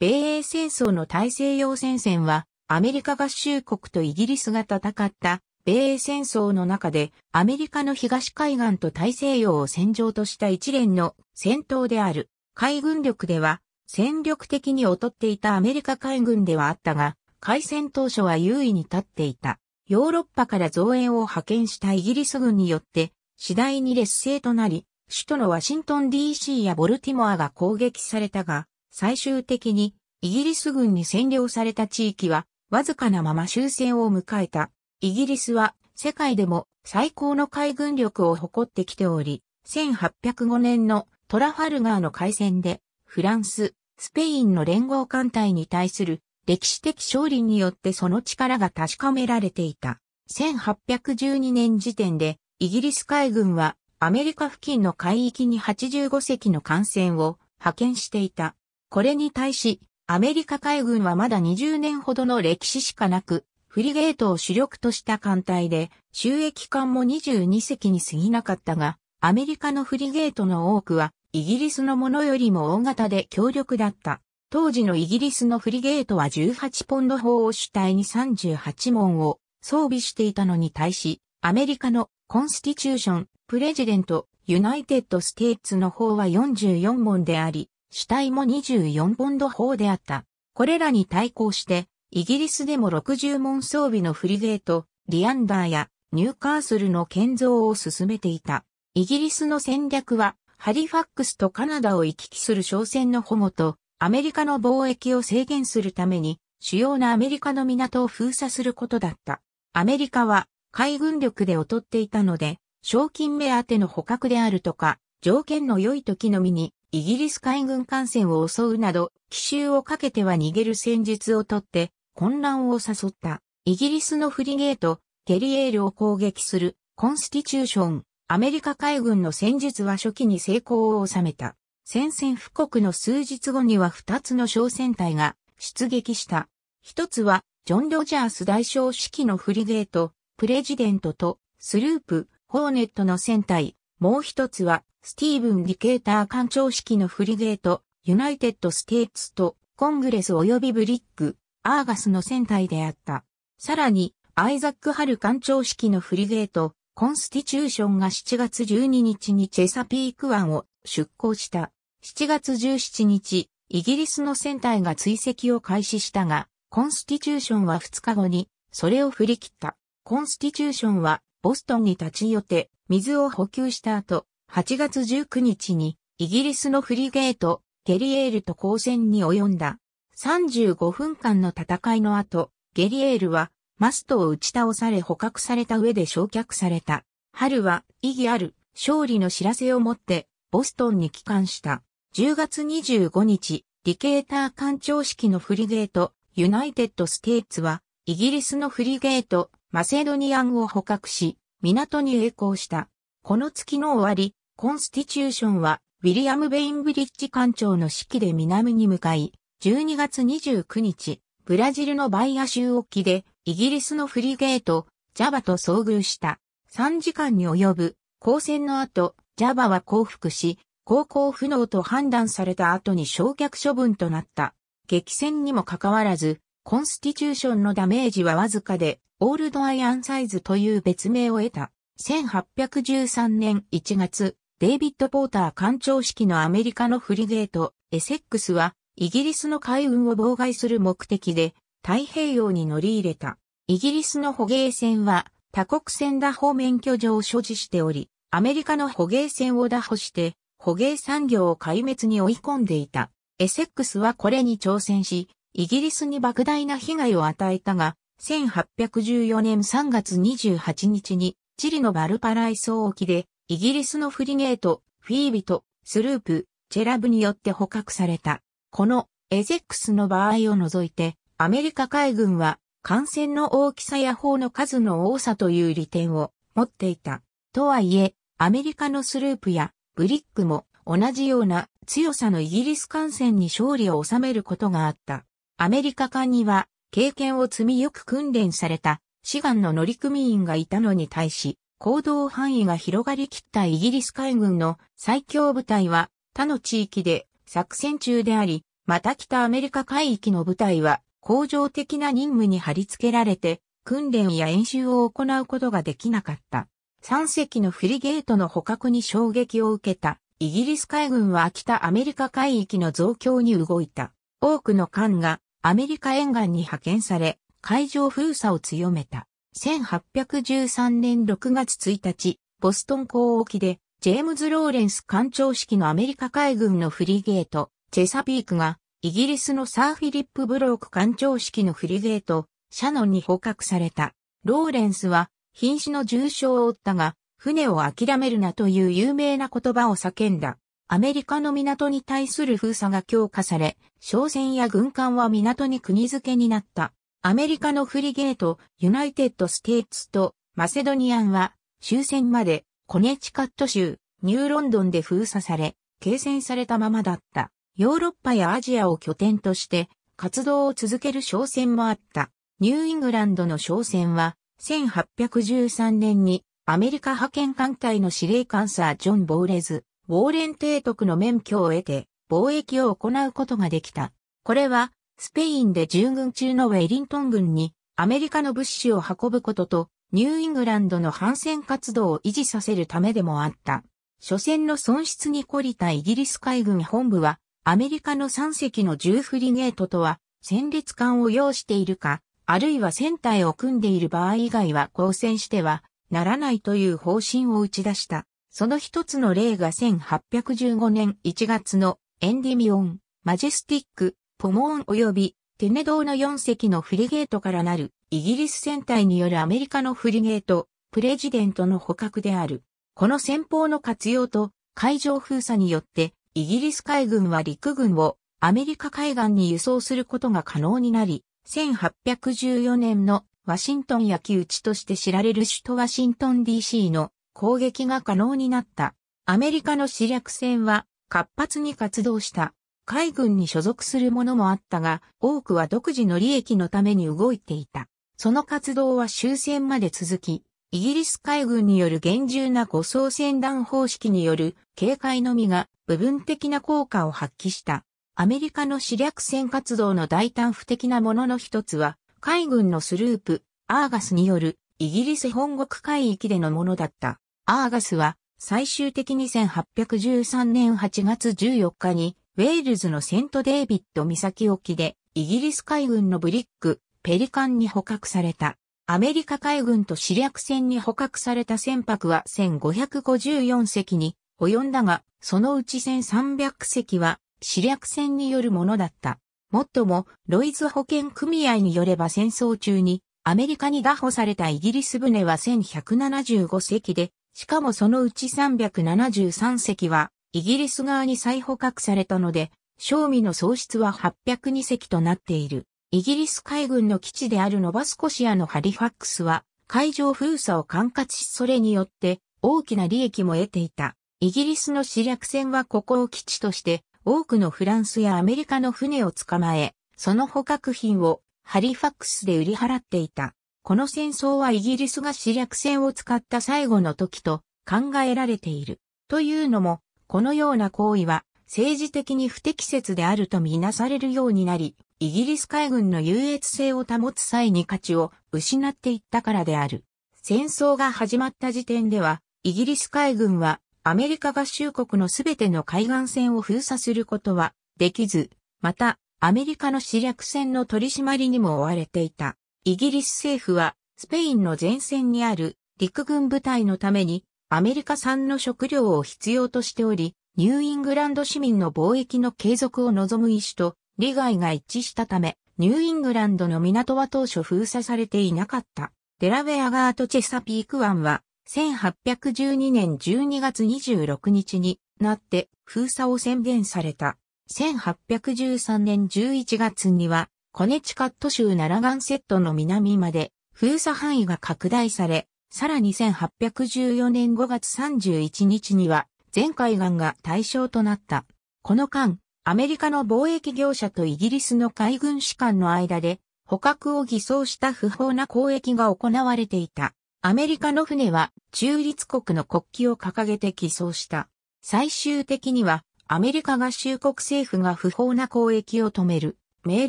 米英戦争の大西洋戦線は、アメリカ合衆国とイギリスが戦った米英戦争の中で、アメリカの東海岸と大西洋を戦場とした一連の戦闘である。海軍力では、戦力的に劣っていたアメリカ海軍ではあったが、海戦当初は優位に立っていた。ヨーロッパから増援を派遣したイギリス軍によって、次第に劣勢となり、首都のワシントン DC やボルティモアが攻撃されたが、最終的にイギリス軍に占領された地域はわずかなまま終戦を迎えた。イギリスは世界でも最高の海軍力を誇ってきており、1805年のトラファルガーの海戦でフランス、スペインの連合艦隊に対する歴史的勝利によってその力が確かめられていた。1812年時点でイギリス海軍はアメリカ付近の海域に85隻の艦船を派遣していた。これに対し、アメリカ海軍はまだ20年ほどの歴史しかなく、フリゲートを主力とした艦隊で、収益艦も22隻に過ぎなかったが、アメリカのフリゲートの多くは、イギリスのものよりも大型で強力だった。当時のイギリスのフリゲートは18ポンド砲を主体に38門を装備していたのに対し、アメリカのコンスティチューション、プレジデント、ユナイテッドステイツの方は44門であり、死体も24ポンド砲であった。これらに対抗して、イギリスでも60門装備のフリゲート、リアンダーやニューカーソルの建造を進めていた。イギリスの戦略は、ハリファックスとカナダを行き来する商船の保護と、アメリカの貿易を制限するために、主要なアメリカの港を封鎖することだった。アメリカは海軍力で劣っていたので、賞金目当ての捕獲であるとか、条件の良い時のみにイギリス海軍艦船を襲うなど、奇襲をかけては逃げる戦術をとって、混乱を誘った。イギリスのフリゲート、ゲリエールを攻撃する、コンスティチューション、アメリカ海軍の戦術は初期に成功を収めた。戦線布告の数日後には2つの小船隊が出撃した。一つは、ジョン・ロジャース大将指揮のフリゲート、プレジデントと、スループ、ホーネットの船隊、もう一つは、スティーブン・ディケーター艦長式のフリゲート、ユナイテッド・ステーツと、コングレス及びブリック、アーガスの船体であった。さらに、アイザック・ハル艦長式のフリゲート、コンスティチューションが7月12日にチェサピーク湾を出港した。7月17日、イギリスの船体が追跡を開始したが、コンスティチューションは2日後に、それを振り切った。コンスティチューションは、ボストンに立ち寄って、水を補給した後、8月19日にイギリスのフリゲート、ゲリエールと交戦に及んだ。35分間の戦いの後、ゲリエールはマストを打ち倒され捕獲された上で焼却された。春は意義ある勝利の知らせを持ってボストンに帰還した。10月25日、ディケーター艦長式のフリゲート、ユナイテッドステイツはイギリスのフリゲート、マセドニアンを捕獲し、港に栄光した。この月の終わり、コンスティチューションは、ウィリアム・ベインブリッジ艦長の指揮で南に向かい、12月29日、ブラジルのバイア州沖で、イギリスのフリゲート、ジャバと遭遇した。3時間に及ぶ交戦の後、ジャバは降伏し、航行不能と判断された後に焼却処分となった。激戦にもかかわらず、コンスティチューションのダメージはわずかで、オールドアイアンサイズという別名を得た。1813年1月、デイビッド・ポーター艦長式のアメリカのフリゲート、エセックスは、イギリスの海運を妨害する目的で、太平洋に乗り入れた。イギリスの捕鯨船は、他国船打法免許状を所持しており、アメリカの捕鯨船を打破して、捕鯨産業を壊滅に追い込んでいた。エセックスはこれに挑戦し、イギリスに莫大な被害を与えたが、1814年3月28日に、チリのバルパライソ沖で、イギリスのフリゲート、フィービと、スループ、チェラブによって捕獲された。この、エゼックスの場合を除いて、アメリカ海軍は、艦船の大きさや砲の数の多さという利点を持っていた。とはいえ、アメリカのスループやブリックも同じような強さのイギリス艦船に勝利を収めることがあった。アメリカ艦には、経験を積みよく訓練された、志願の乗組員がいたのに対し、行動範囲が広がりきったイギリス海軍の最強部隊は、他の地域で作戦中であり、また北アメリカ海域の部隊は、恒常的な任務に貼り付けられて、訓練や演習を行うことができなかった。3隻のフリゲートの捕獲に衝撃を受けた。イギリス海軍は北アメリカ海域の増強に動いた。多くの艦がアメリカ沿岸に派遣され、海上封鎖を強めた。1813年6月1日、ボストン港沖で、ジェームズ・ローレンス艦長式のアメリカ海軍のフリゲート、チェサピークが、イギリスのサー・フィリップ・ブローク艦長式のフリゲート、シャノンに捕獲された。ローレンスは、瀕死の重傷を負ったが、船を諦めるなという有名な言葉を叫んだ。アメリカの港に対する封鎖が強化され、商船や軍艦は港に国付けになった。アメリカのフリゲート、ユナイテッド・ステーツとマセドニアンは終戦までコネチカット州、ニューロンドンで封鎖され、継戦されたままだった。ヨーロッパやアジアを拠点として活動を続ける商船もあった。ニューイングランドの商船は1813年にアメリカ派遣艦隊の司令官サー・ジョン・ボーレズ、ウォーレン提督の免許を得て貿易を行うことができた。これは、スペインで従軍中のウェリントン軍にアメリカの物資を運ぶことと、ニューイングランドの反戦活動を維持させるためでもあった。初戦の損失に懲りたイギリス海軍本部は、アメリカの3隻の重フリゲートとは、戦列艦を要しているか、あるいは船体を組んでいる場合以外は交戦してはならないという方針を打ち出した。その一つの例が1815年1月のエンディミオン、マジェスティック、ポモーン及びテネドーの4隻のフリゲートからなるイギリス戦隊によるアメリカのフリゲート、プレジデントの捕獲である。この戦法の活用と海上封鎖によってイギリス海軍は陸軍をアメリカ海岸に輸送することが可能になり、1814年のワシントン焼き打ちとして知られる首都ワシントン DC の攻撃が可能になった。アメリカの死略戦は活発に活動した。海軍に所属する者もあったが、多くは独自の利益のために動いていた。その活動は終戦まで続き、イギリス海軍による厳重な護送船団方式による警戒のみが部分的な効果を発揮した。アメリカの死略戦活動の大胆不敵なものの一つは、海軍のスループ、アーガスによるイギリス本国海域でのものだった。アーガスは最終的に1813年8月14日にウェールズのセントデイビッド岬沖でイギリス海軍のブリック、ペリカンに捕獲された。アメリカ海軍と死略船に捕獲された船舶は1554隻に及んだが、そのうち1300隻は死略船によるものだった。もっとも、ロイズ保険組合によれば戦争中に、アメリカに拿捕されたイギリス船は1175隻で、しかもそのうち373隻は、イギリス側に再捕獲されたので、賞味の喪失は802隻となっている。イギリス海軍の基地であるノバスコシアのハリファックスは、海上封鎖を管轄し、それによって大きな利益も得ていた。イギリスの死略船はここを基地として、多くのフランスやアメリカの船を捕まえ、その捕獲品をハリファックスで売り払っていた。この戦争はイギリスが死略戦を使った最後の時と考えられている。というのも、このような行為は政治的に不適切であるとみなされるようになり、イギリス海軍の優越性を保つ際に価値を失っていったからである。戦争が始まった時点では、イギリス海軍はアメリカ合衆国のすべての海岸線を封鎖することはできず、またアメリカの死略戦の取り締まりにも追われていた。イギリス政府は、スペインの前線にある陸軍部隊のために、アメリカ産の食料を必要としており、ニューイングランド市民の貿易の継続を望む意思と利害が一致したため、ニューイングランドの港は当初封鎖されていなかった。デラウェアガーとチェサピーク湾は、1812年12月26日になって封鎖を宣言された。1813年11月には、コネチカット州ナラガンセットの南まで封鎖範囲が拡大され、さらに1814年5月31日には全海岸が対象となった。この間、アメリカの貿易業者とイギリスの海軍士官の間で捕獲を偽装した不法な交易が行われていた。アメリカの船は中立国の国旗を掲げて偽装した。最終的にはアメリカ合衆国政府が不法な交易を止める。命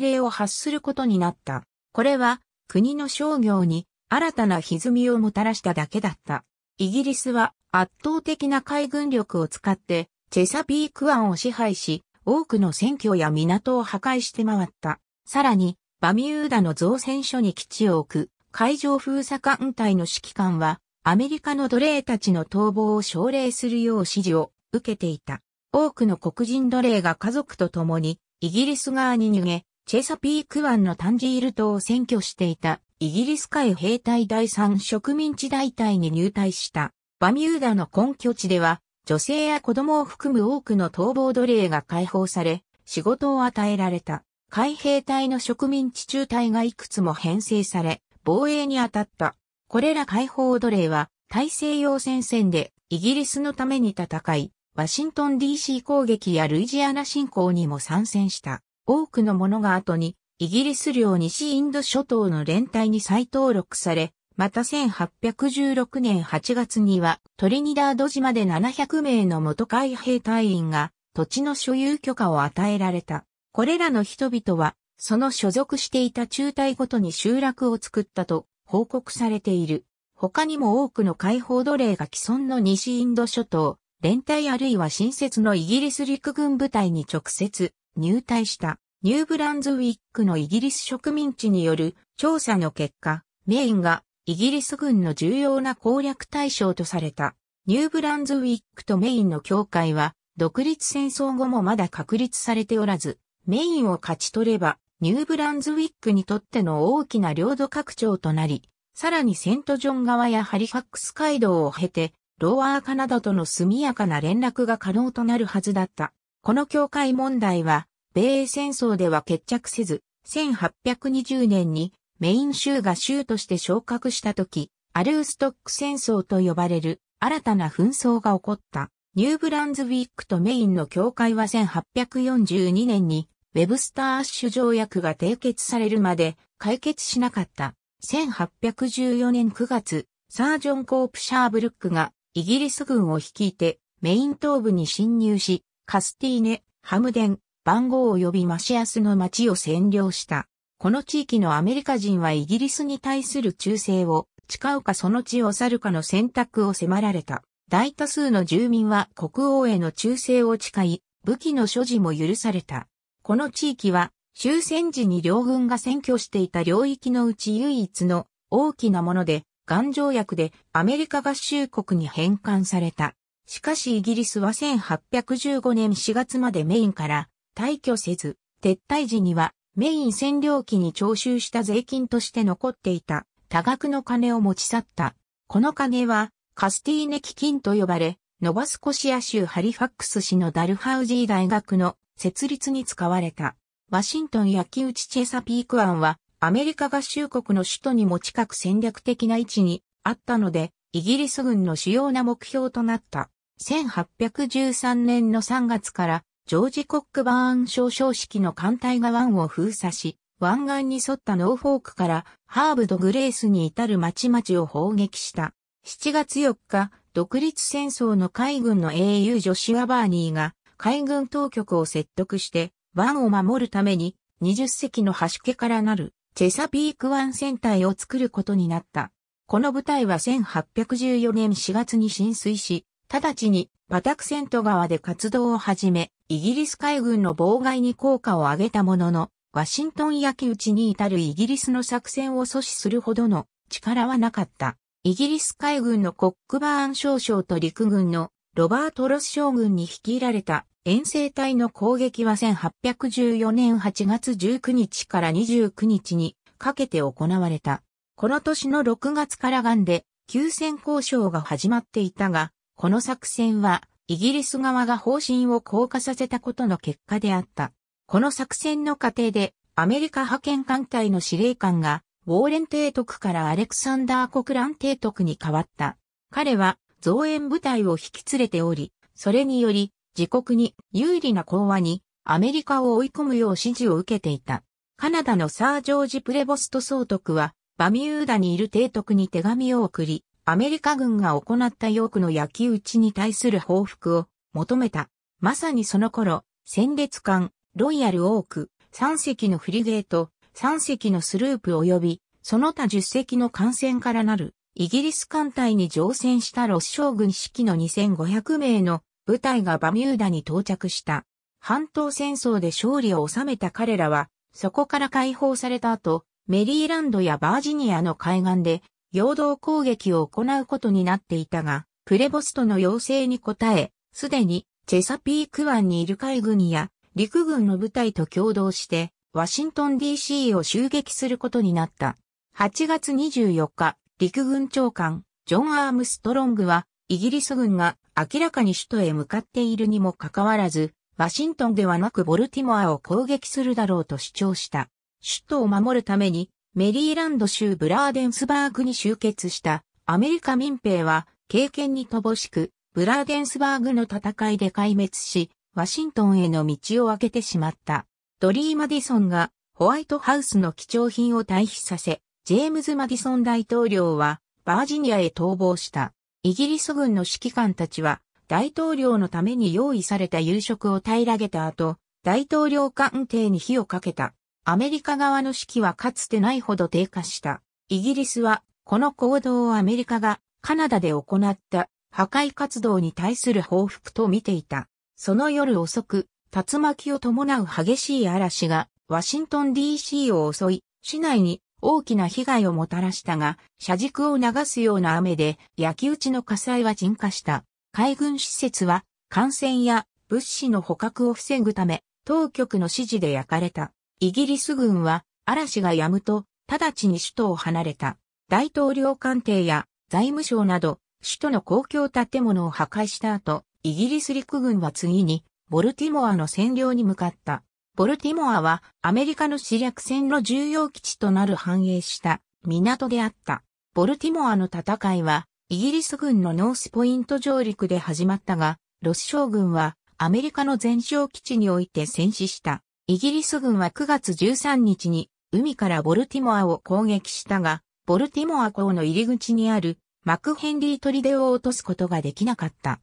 令を発することになった。これは国の商業に新たな歪みをもたらしただけだった。イギリスは圧倒的な海軍力を使ってチェサピーク湾を支配し、多くの選挙や港を破壊して回った。さらに、バミューダの造船所に基地を置く海上封鎖艦隊の指揮官は、アメリカの奴隷たちの逃亡を奨励するよう指示を受けていた。多くの黒人奴隷が家族と共にイギリス側に逃げ、チェサピーク湾のタンジール島を占拠していたイギリス海兵隊第3植民地大隊に入隊したバミューダの根拠地では女性や子供を含む多くの逃亡奴隷が解放され仕事を与えられた海兵隊の植民地中隊がいくつも編成され防衛に当たった。これら解放奴隷は大西洋戦線でイギリスのために戦いワシントン DC 攻撃やルイジアナ侵攻にも参戦した。多くの者が後に、イギリス領西インド諸島の連帯に再登録され、また1816年8月にはトリニダード島で700名の元海兵隊員が土地の所有許可を与えられた。これらの人々は、その所属していた中隊ごとに集落を作ったと報告されている。他にも多くの解放奴隷が既存の西インド諸島、連隊あるいは新設のイギリス陸軍部隊に直接入隊したニューブランズウィックのイギリス植民地による調査の結果、メインがイギリス軍の重要な攻略対象とされた。ニューブランズウィックとメインの境界は独立戦争後もまだ確立されておらず、メインを勝ち取ればニューブランズウィックにとっての大きな領土拡張となり、さらにセントジョン川やハリファックス街道を経てローアーカナダとの速やかな連絡が可能となるはずだった。この境界問題は、米英戦争では決着せず、1820年にメイン州が州として昇格した時、アルーストック戦争と呼ばれる新たな紛争が起こった。ニューブランズウィックとメインの境界は1842年にウェブスター・アッシュ条約が締結されるまで解決しなかった。1814年9月、サージョン・コープ・シャーブルックがイギリス軍を率いてメイン東部に侵入し、カスティーネ、ハムデン、番号及びマシアスの町を占領した。この地域のアメリカ人はイギリスに対する忠誠を誓うかその地を去るかの選択を迫られた。大多数の住民は国王への忠誠を誓い、武器の所持も許された。この地域は終戦時に両軍が占拠していた領域のうち唯一の大きなもので、元条約でアメリカ合衆国に返還された。しかしイギリスは1815年4月までメインから退去せず、撤退時にはメイン占領期に徴収した税金として残っていた多額の金を持ち去った。この金はカスティーネ基金と呼ばれ、ノバスコシア州ハリファックス市のダルハウジー大学の設立に使われた。ワシントン焼き打ちチェサピーク案はアメリカ合衆国の首都にも近く戦略的な位置にあったので、イギリス軍の主要な目標となった。1813年の3月から、ジョージ・コックバーン少将式の艦隊が湾を封鎖し、湾岸に沿ったノーフォークからハーブド・グレースに至る町々を砲撃した。7月4日、独立戦争の海軍の英雄ジョシュア・バーニーが海軍当局を説得して、湾を守るために20隻の橋家からなるチェサピーク湾戦隊を作ることになった。この部隊は1814年4月に浸水し、直ちにパタクセント川で活動を始め、イギリス海軍の妨害に効果を上げたものの、ワシントン焼き討ちに至るイギリスの作戦を阻止するほどの力はなかった。イギリス海軍のコックバーン少将と陸軍のロバート・ロス将軍に率いられた遠征隊の攻撃は1814年8月19日から29日にかけて行われた。この年の6月からガンで休戦交渉が始まっていたが、この作戦はイギリス側が方針を降下させたことの結果であった。この作戦の過程でアメリカ派遣艦隊の司令官がウォーレン提督からアレクサンダー・コクラン提督に変わった。彼は増援部隊を引き連れており、それにより自国に有利な講和にアメリカを追い込むよう指示を受けていた。カナダのサー・ジョージ・プレボスト総督は、バミューダにいる提督に手紙を送り、アメリカ軍が行ったヨークの焼き討ちに対する報復を求めた。まさにその頃、戦列艦、ロイヤル・オーク、3隻のフリゲート、3隻のスループ及び、その他10隻の艦船からなる、イギリス艦隊に乗船したロス将軍指揮の2500名の部隊がバミューダに到着した。半島戦争で勝利を収めた彼らは、そこから解放された後、メリーランドやバージニアの海岸で、陽動攻撃を行うことになっていたが、プレボストの要請に応え、すでにチェサピーク湾にいる海軍や陸軍の部隊と共同して、ワシントン DC を襲撃することになった。8月24日、陸軍長官、ジョン・アームストロングは、イギリス軍が明らかに首都へ向かっているにもかかわらず、ワシントンではなくボルティモアを攻撃するだろうと主張した。首都を守るためにメリーランド州ブラーデンスバーグに集結したアメリカ民兵は経験に乏しくブラーデンスバーグの戦いで壊滅しワシントンへの道を開けてしまった。ドリー・マディソンがホワイトハウスの貴重品を退避させジェームズ・マディソン大統領はバージニアへ逃亡した。イギリス軍の指揮官たちは、大統領のために用意された夕食を平らげた後、大統領官邸に火をかけた。アメリカ側の士気はかつてないほど低下した。イギリスは、この行動をアメリカがカナダで行った破壊活動に対する報復と見ていた。その夜遅く、竜巻を伴う激しい嵐がワシントン DC を襲い、市内に大きな被害をもたらしたが、車軸を流すような雨で焼き打ちの火災は沈下した。海軍施設は感染や物資の捕獲を防ぐため、当局の指示で焼かれた。イギリス軍は嵐が止むと、直ちに首都を離れた。大統領官邸や財務省など、首都の公共建物を破壊した後、イギリス陸軍は次に、ボルティモアの占領に向かった。ボルティモアはアメリカの死略戦の重要基地となる繁栄した港であった。ボルティモアの戦いはイギリス軍のノースポイント上陸で始まったが、ロス将軍はアメリカの全勝基地において戦死した。イギリス軍は9月13日に海からボルティモアを攻撃したが、ボルティモア港の入り口にあるマクヘンリー砦を落とすことができなかった。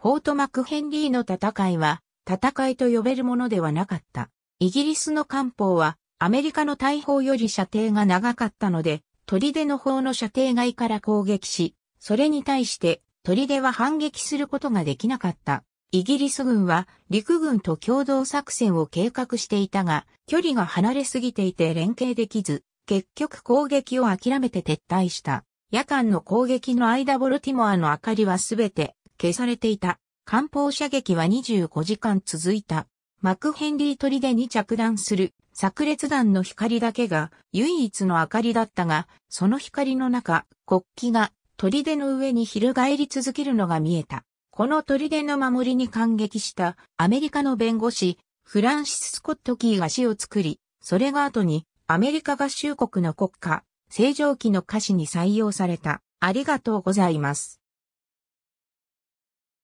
フォートマクヘンリーの戦いは戦いと呼べるものではなかった。イギリスの艦砲はアメリカの大砲より射程が長かったので、砦の方の射程外から攻撃し、それに対して砦は反撃することができなかった。イギリス軍は陸軍と共同作戦を計画していたが、距離が離れすぎていて連携できず、結局攻撃を諦めて撤退した。夜間の攻撃の間ボルティモアの明かりはすべて消されていた。艦砲射撃は25時間続いた。マクヘンリー砦に着弾する炸裂弾の光だけが唯一の明かりだったが、その光の中、国旗が砦の上に翻り続けるのが見えた。この砦の守りに感激したアメリカの弁護士、フランシス・スコット・キーが詩を作り、それが後にアメリカ合衆国の国家、正常期の歌詞に採用された。ありがとうございます。